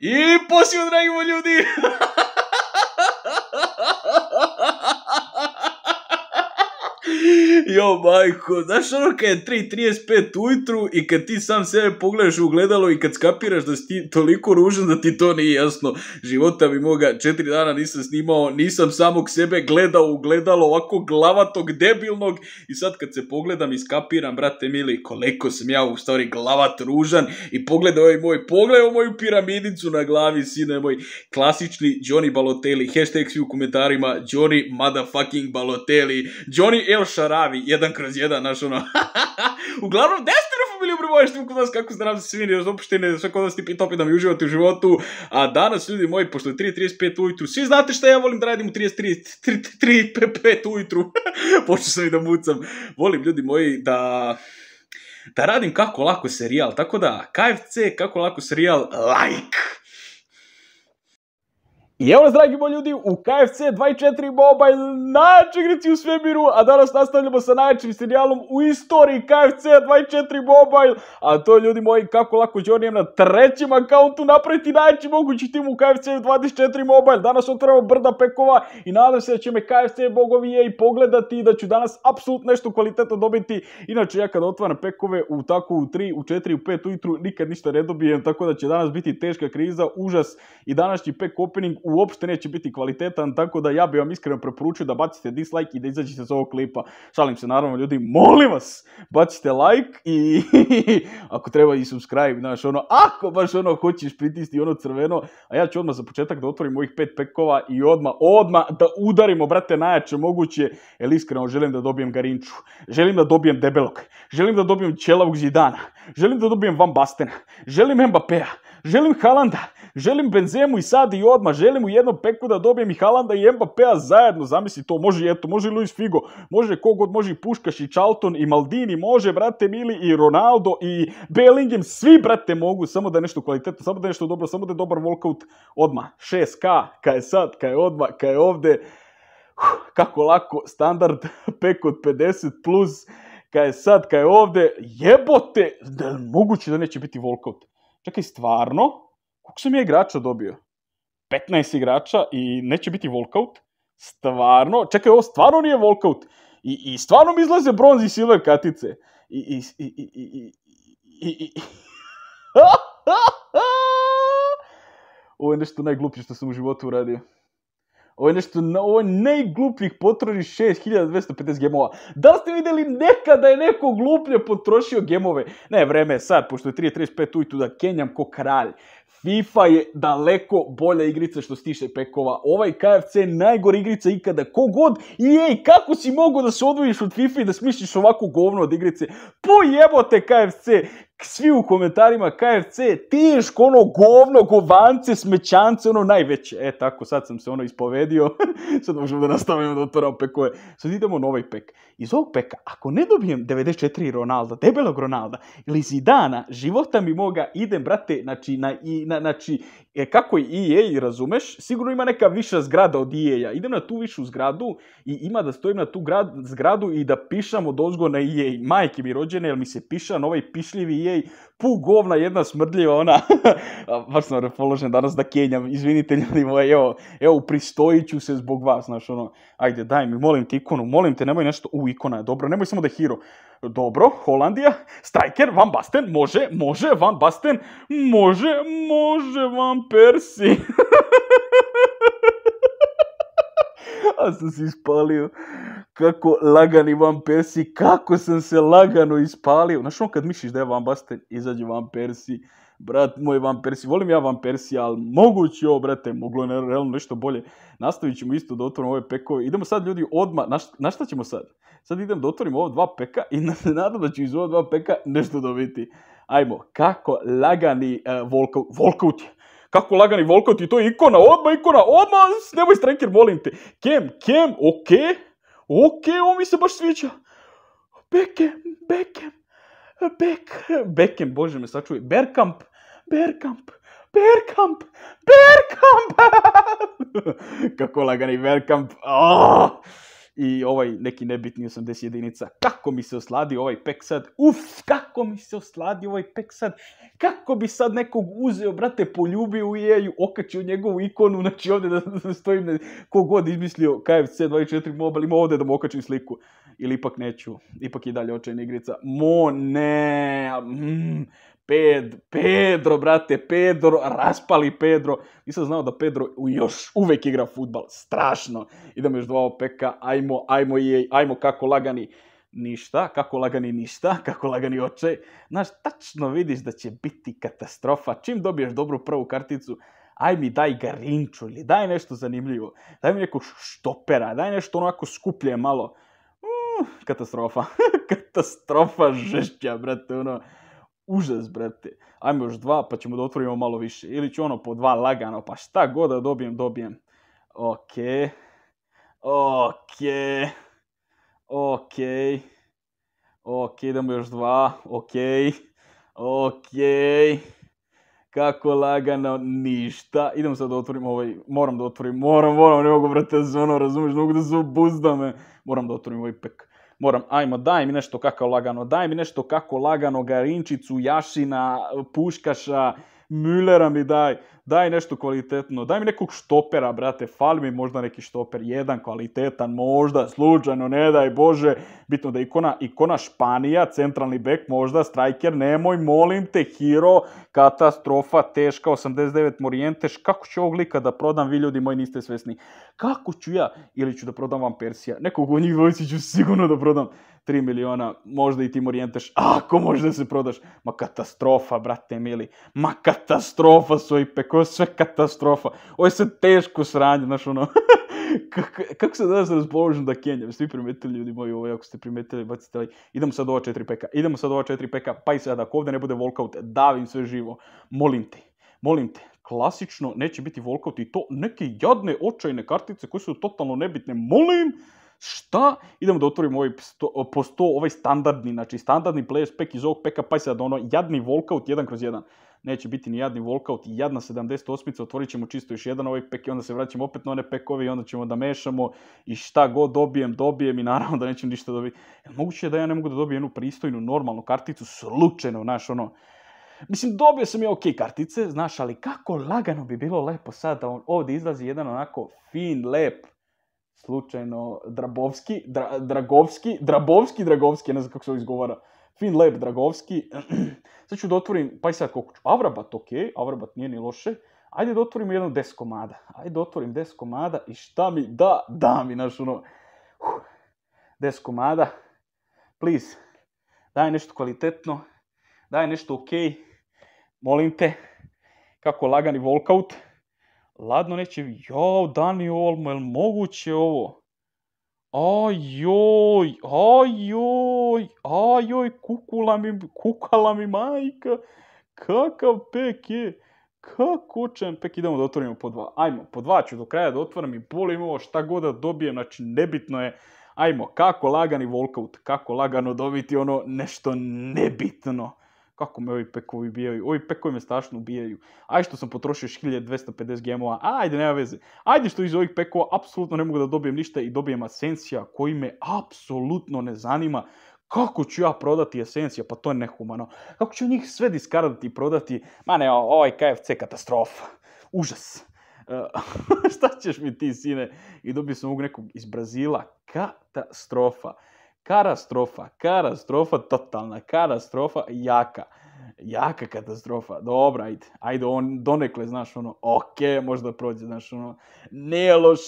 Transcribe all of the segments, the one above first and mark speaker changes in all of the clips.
Speaker 1: E pô, se o Dragon vou lhe jo majko, znaš ono kad je 3.35 ujutru i kad ti sam sebe pogledaš u ogledalo i kad skapiraš da si ti toliko ružan da ti to nije jasno. Života bi moga, četiri dana nisam snimao, nisam samog sebe gledao u gledalo ovako glavatog, debilnog i sad kad se pogledam i skapiram, brate mili, koliko sam ja u stvari glavat ružan i pogledaj ovaj moj, pogledaj moju piramidicu na glavi, sine moj, klasični Johnny Balotelli, hashtag svi u komentarima, Johnny motherfucking Balotelli, Johnny El Sharavi, pravi, jedan kroz jedan, znaš, ono. Uglavnom, Destiru što u kod nas, kako zdrav se svi još sve kod nas topi da mi uživate u životu. A danas, ljudi moji, pošto je 3.35 ujutru, svi znate šta ja volim da radim u 3.35 ujutru. Počeo sam i da mucam. Volim, ljudi moji, da da radim kako lako serijal. Tako da, KFC, kako lako serijal, like! I evo nas, dragi moji ljudi, u KFC 24 Mobile, najjače igrici u svemiru, a danas nastavljamo sa najjačim serijalom u istoriji KFC 24 Mobile, a to je, ljudi moji, kako lako onijem na trećem akauntu napraviti najjači mogući tim u KFC 24 Mobile. Danas otvaramo brda pekova i nadam se da će me KFC bogovi je i pogledati i da ću danas apsolutno nešto kvalitetno dobiti. Inače, ja kad otvaram pekove u tako u 3, u 4, u 5 ujutru, nikad ništa ne dobijem, tako da će danas biti teška kriza, užas i današnji pek opening uopšte neće biti kvalitetan, tako da ja bih vam iskreno preporučio da bacite dislike i da izađete iz ovog klipa. Šalim se naravno ljudi, molim vas, bacite like i ako treba i subscribe, znaš ono, ako baš ono hoćeš pritisti ono crveno, a ja ću odmah za početak da otvorim ovih pet pekova i odmah, odmah da udarimo, brate, najjače moguće, jer iskreno želim da dobijem Garinču, želim da dobijem Debelog, želim da dobijem Čelavog Zidana, Želim da dobijem Van Bastena. Želim Mbappéa. Želim Halanda. Želim Benzemu i sad i odmah. Želim u jednom peku da dobijem i Halanda i Mbappéa zajedno. Zamisli to. Može i eto. Može i Luis Figo. Može kogod. Može i Puškaš i Charlton i Maldini. Može, brate mili, i Ronaldo i Bellingham. Svi, brate, mogu. Samo da je nešto kvalitetno. Samo da je nešto dobro. Samo da je dobar walkout odmah. 6K. Kaj je sad, kaj je odmah, kaj je ovde. kako lako. Standard pek od 50+. Plus kaj je sad, kaj je ovdje, jebote, da je moguće da neće biti walkout. Čekaj, stvarno? Koliko sam ja igrača dobio? 15 igrača i neće biti walkout? Stvarno? Čekaj, ovo stvarno nije walkout. I, i stvarno mi izlaze bronze i silver katice. I, i, i, i, i, i. Ovo je nešto najgluplje što sam u životu uradio. Ovo je nešto, ovo je najglupljih potroši 6250 gemova. Da li ste vidjeli nekada je neko gluplje potrošio gemove? Ne, vreme je sad, pošto je 3.35 ujtu da kenjam ko kralj. FIFA je daleko bolja igrica što stiše pekova. Ovaj KFC je najgore igrica ikada. Kogod, jej, kako si mogao da se odvojiš od FIFA i da smišliš ovako govno od igrice? Pojebote KFC! Svi u komentarima KFC, tiško ono govno, govance, smećance, ono najveće. E tako, sad sam se ono ispovedio. sad možemo da nastavimo da otvoramo pekove. Sad idemo na ovaj pek. Iz ovog peka, ako ne dobijem 94 Ronalda, debelog Ronalda, ili Zidana, života mi moga, idem, brate, znači na i na, znači, e, kako je EA, razumeš, sigurno ima neka viša zgrada od EA-a. Idem na tu višu zgradu i ima da stojim na tu grad, zgradu i da pišam od ozgo na EA. Majke mi rođene, jel mi se na ovaj pišljivi EA, pu govna jedna smrdljiva ona. Baš sam repoložen danas da kenjam, izvinite ljudi moje, evo, evo, se zbog vas, znaš, ono, ajde, daj mi, molim te ikonu, molim te, nemoj nešto, u ikona je dobro, nemoj samo da je hero. Dobro, Holandija, Striker, Van Basten, može, može, Van Basten, može, Može vam Persi. A sam se ispalio. Kako lagani vam Persi. Kako sam se lagano ispalio. Znaš on kad misliš da je vam Basten, izađe vam Persi. Brat moj vam Persi. Volim ja vam Persi, ali moguće ovo, brate, moglo je realno nešto bolje. Nastavit ćemo isto da otvorimo ove pekove. Idemo sad ljudi odmah. Na, šta ćemo sad? Sad idem da otvorim ova dva peka i nadam da ću iz ova dva peka nešto dobiti ajmo, kako lagani uh, je. kako lagani volkout i to je ikona, odmah ikona, odmah, nemoj Strenker, molim te. Kem, kem, oke? okay. okej, on mi se baš sviđa. Bekem, Bekem, Bek, Bekem, bože me sačuvi. Berkamp, Berkamp, Berkamp, Berkamp, kako lagani Berkamp, oh! Ah i ovaj neki nebitni 80 jedinica. Kako mi se osladi ovaj peksad, sad? Uf, kako mi se osladi ovaj peksad, Kako bi sad nekog uzeo, brate, poljubio u jeju, okačio njegovu ikonu, znači ovdje da, stoji, stojim, ne, kogod izmislio KFC 24 mobile, ima ovdje da mu okačim sliku. Ili ipak neću, ipak je dalje očajna igrica. Mo, ne, mm, Ped, Pedro, brate, Pedro, raspali Pedro. Nisam znao da Pedro još uvek igra futbal, strašno. Idemo još dva opeka, ajmo, ajmo, je, ajmo kako lagani ništa, kako lagani ništa, kako lagani oče. Znaš, tačno vidiš da će biti katastrofa. Čim dobiješ dobru prvu karticu, aj mi daj garinču ili daj nešto zanimljivo. Daj mi neko štopera, daj nešto onako skuplje malo. katastrofa. katastrofa žešća, brate, ono užas, brate. Ajmo još dva, pa ćemo da otvorimo malo više. Ili ću ono po dva lagano, pa šta god da dobijem, dobijem. Okej, okej, Ok. okej, idemo još dva. okej, okej, Kako lagano, ništa. Idem sad da otvorim ovaj, moram da otvorim, moram, moram, ne mogu brate, zvono razumiješ, mogu da se obuzda me. Moram da otvorim ovaj pek moram, ajmo, daj mi nešto kako lagano, daj mi nešto kako lagano, Garinčicu, Jašina, Puškaša, Müllera mi daj, daj nešto kvalitetno, daj mi nekog štopera, brate, fali mi možda neki štoper, jedan kvalitetan, možda, slučajno, ne daj Bože, bitno da ikona, ikona Španija, centralni bek, možda, striker, nemoj, molim te, hiro, katastrofa, teška, 89 morijenteš, kako ću ovog lika da prodam, vi ljudi moji niste svesni, kako ću ja, ili ću da prodam vam Persija, nekog od njih dvojici ću sigurno da prodam, 3 miliona, možda i tim orijentaš, ako da se prodaš, ma katastrofa, brate mili, ma katastrofa svoj i sve katastrofa, ovo je sve teško sranje, znaš ono, kako dada se danas da Kenjam, svi primetili ljudi moji ovo, ako ste primetili, bacite like, idemo sad ova 4 peka, idemo sad ova 4 peka, pa i sad, ako ovdje ne bude walkout, davim sve živo, molim te, molim te, klasično neće biti walkout i to neke jadne očajne kartice koje su totalno nebitne, molim, šta, idemo da otvorimo ovaj po 100, ovaj standardni, znači standardni player spec iz ovog peka, pa sad ono, jadni volkaut, jedan kroz jedan. Neće biti ni jadni volkaut i jadna 78-ica, otvorit ćemo čisto još jedan ovaj pek i onda se vraćamo opet na one pekove i onda ćemo da mešamo i šta god dobijem, dobijem i naravno da nećem ništa dobiti. Moguće je da ja ne mogu da dobijem jednu pristojnu, normalnu karticu, slučajno, znaš, ono, Mislim, dobio sam ja ok kartice, znaš, ali kako lagano bi bilo lepo sad da on ovdje izlazi jedan onako fin, lep, slučajno Drabovski, Dragovski, Drabovski, Dragovski, ne znam kako se ovo izgovara, Fin Dragovski. sad ću da otvorim, pa i sad koliko ću, Avrabat, ok, Avrabat nije ni loše. Ajde da otvorim jedno deskomada. komada. Ajde da otvorim deskomada komada i šta mi da, da mi, naš ono, des komada, please, daj nešto kvalitetno, daj nešto ok, molim te, kako lagani walkout, ladno neće jao, Dani Olmo, jel moguće ovo? Ajoj, ajoj, ajoj, kukula mi, kukala mi majka, kakav pek je, će, pek, idemo da otvorimo po dva, ajmo, po dva ću do kraja da otvorim i bolim ovo šta god da dobijem, znači nebitno je, ajmo, kako lagani walkout, kako lagano dobiti ono nešto nebitno kako me ovi pekovi ubijaju, ovi pekovi me strašno ubijaju, aj što sam potrošio 1250 gemova, ajde, nema veze, ajde što iz ovih pekova apsolutno ne mogu da dobijem ništa i dobijem Asensija koji me apsolutno ne zanima, kako ću ja prodati esencija, pa to je nehumano. Kako ću njih sve diskardati i prodati, ma ne, ovaj KFC katastrofa, užas. E, šta ćeš mi ti, sine? I dobio sam ovog nekog iz Brazila, katastrofa. Katastrofa, katastrofa, totalna katastrofa, jaka. Jaka katastrofa, dobra, ajde, ajde, on donekle, znaš, ono, ok, možda prođe, znaš, ono, ne loš,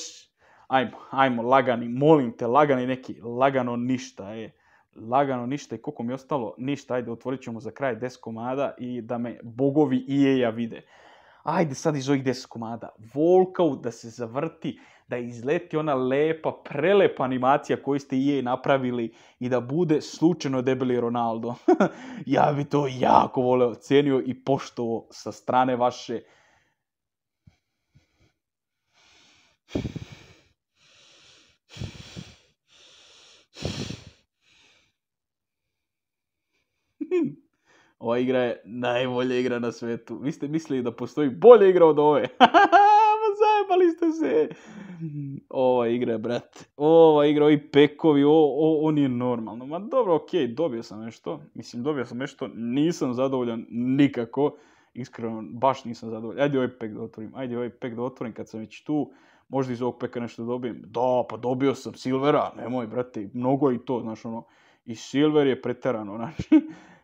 Speaker 1: ajmo, ajmo, lagani, molim te, lagani neki, lagano ništa, ej, lagano ništa i koliko mi je ostalo, ništa, ajde, otvorit ćemo za kraj des komada i da me bogovi i eja vide ajde sad iz ovih deset komada, volkau da se zavrti, da izleti ona lepa, prelepa animacija koju ste i napravili i da bude slučajno debeli Ronaldo. ja bi to jako voleo, cijenio i poštovo sa strane vaše Ova igra je najbolja igra na svetu. Vi ste mislili da postoji bolja igra od ove. zajebali ste se. Ova igra, brat, Ova igra, ovi pekovi, on je normalno. Ma dobro, okej, dobio sam nešto. Mislim, dobio sam nešto. Nisam zadovoljan nikako. Iskreno, baš nisam zadovoljan. Ajde ovaj pek da otvorim. Ajde ovaj pek da otvorim kad sam već tu. Možda iz ovog peka nešto dobijem. Da, pa dobio sam Silvera. Nemoj, brate, mnogo i to, znaš, ono. I Silver je preterano, znaš.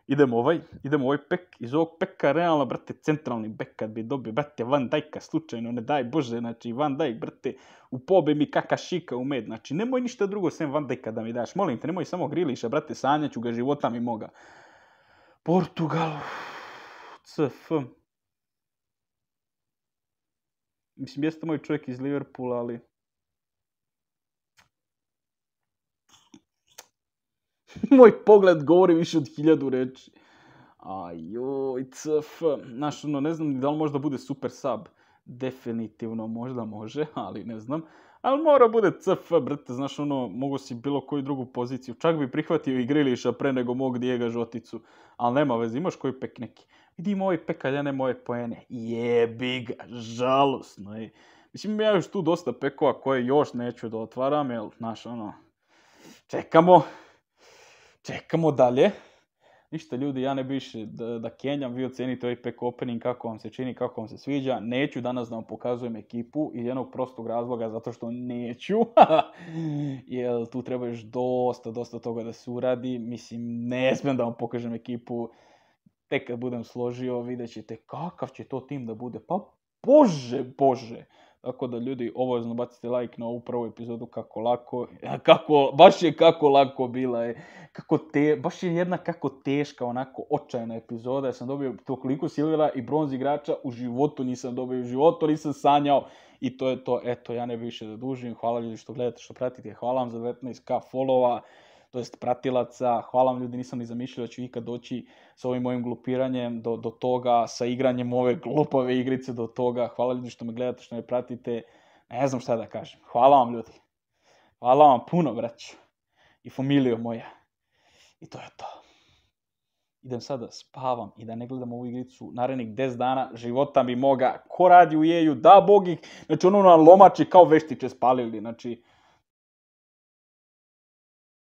Speaker 1: idem ovaj, idemo ovaj pek, iz ovog peka realno, brate, centralni bek kad bi dobio, brate, Van Dajka slučajno, ne daj Bože, znači, Van Dijk, brate, pobe mi kaka šika u med, znači, nemoj ništa drugo sem Van Dajka da mi daš, molim te, nemoj samo griliša, brate, sanjaću ga života mi moga. Portugal, CF. Mislim, jeste moj čovjek iz Liverpoola, ali moj pogled govori više od hiljadu reči. A cf. Znaš, ono, ne znam da li možda bude super sub. Definitivno možda može, ali ne znam. Ali mora bude cf, brate, znaš, ono, mogo si bilo koju drugu poziciju. Čak bi prihvatio i Griliša pre nego mog Dijega Žoticu. Ali nema veze, imaš koji pek neki. Vidim ovaj pekaljane moje poene. Jebi ga, žalosno Mislim, ja još tu dosta pekova koje još neću da otvaram, jel, znaš, ono, čekamo, čekamo dalje. Ništa ljudi, ja ne biš da, kenjam, vi ocenite ovaj pack opening kako vam se čini, kako vam se sviđa. Neću danas da vam pokazujem ekipu iz jednog prostog razloga, zato što neću. Jer tu treba još dosta, dosta toga da se uradi. Mislim, ne smijem da vam pokažem ekipu. Tek kad budem složio, vidjet ćete kakav će to tim da bude. Pa bože, bože. Tako da ljudi, obavezno bacite like na ovu prvu epizodu kako lako, kako, baš je kako lako bila je, kako te, baš je jedna kako teška, onako očajna epizoda, ja sam dobio toliko silvera i bronz igrača, u životu nisam dobio, u životu nisam sanjao i to je to, eto, ja ne bi više da hvala ljudi što gledate, što pratite, hvala vam za 19k followa, to jest pratilaca. Hvala vam ljudi, nisam ni zamišljao da ću ikad doći s ovim mojim glupiranjem do, do toga, sa igranjem ove glupove igrice do toga. Hvala ljudi što me gledate, što me pratite. Ne znam šta da kažem. Hvala vam ljudi. Hvala vam puno, braću. I familijo moja. I to je to. Idem sada spavam i da ne gledam ovu igricu narednih 10 dana života bi moga. Ko radi u jeju, da bogih. Znači ono na lomači kao veštiće spalili. Znači,